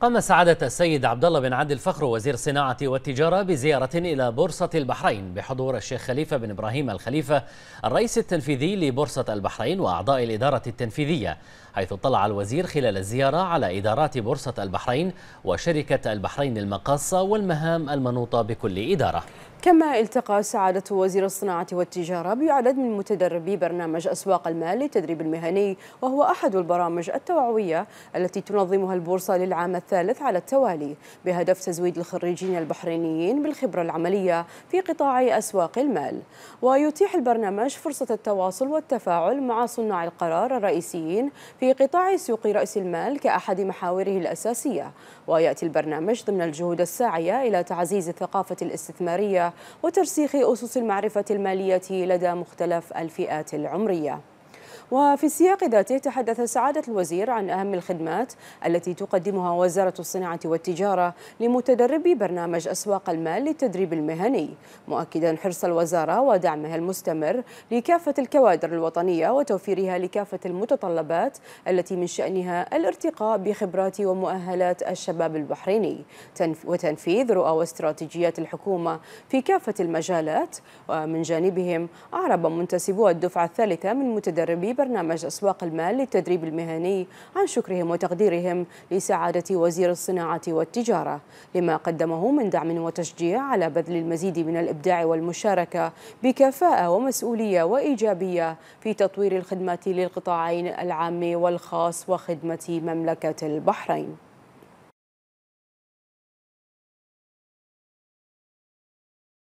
قام سعادة السيد عبد الله بن عادل الفخر وزير الصناعة والتجارة بزيارة إلى بورصة البحرين بحضور الشيخ خليفة بن إبراهيم الخليفة الرئيس التنفيذي لبورصة البحرين وأعضاء الإدارة التنفيذية حيث اطلع الوزير خلال الزيارة على إدارات بورصة البحرين وشركة البحرين المقاصة والمهام المنوطة بكل إدارة كما التقى سعادة وزير الصناعة والتجارة بعدد من متدربي برنامج أسواق المال للتدريب المهني وهو أحد البرامج التوعوية التي تنظمها البورصة للعام الثالث على التوالي بهدف تزويد الخريجين البحرينيين بالخبرة العملية في قطاع أسواق المال ويتيح البرنامج فرصة التواصل والتفاعل مع صناع القرار الرئيسيين في قطاع سوق رأس المال كأحد محاوره الأساسية ويأتي البرنامج ضمن الجهود الساعية إلى تعزيز الثقافة الاستثمارية وترسيخ أسس المعرفة المالية لدى مختلف الفئات العمرية وفي السياق ذاته تحدث سعادة الوزير عن أهم الخدمات التي تقدمها وزارة الصناعة والتجارة لمتدربي برنامج أسواق المال للتدريب المهني مؤكدا حرص الوزارة ودعمها المستمر لكافة الكوادر الوطنية وتوفيرها لكافة المتطلبات التي من شأنها الارتقاء بخبرات ومؤهلات الشباب البحريني وتنفيذ رؤى واستراتيجيات الحكومة في كافة المجالات ومن جانبهم أعرب منتسبو الدفعة الثالثة من متدربي برنامج أسواق المال للتدريب المهني عن شكرهم وتقديرهم لسعادة وزير الصناعة والتجارة لما قدمه من دعم وتشجيع على بذل المزيد من الإبداع والمشاركة بكفاءة ومسؤولية وإيجابية في تطوير الخدمات للقطاعين العام والخاص وخدمة مملكة البحرين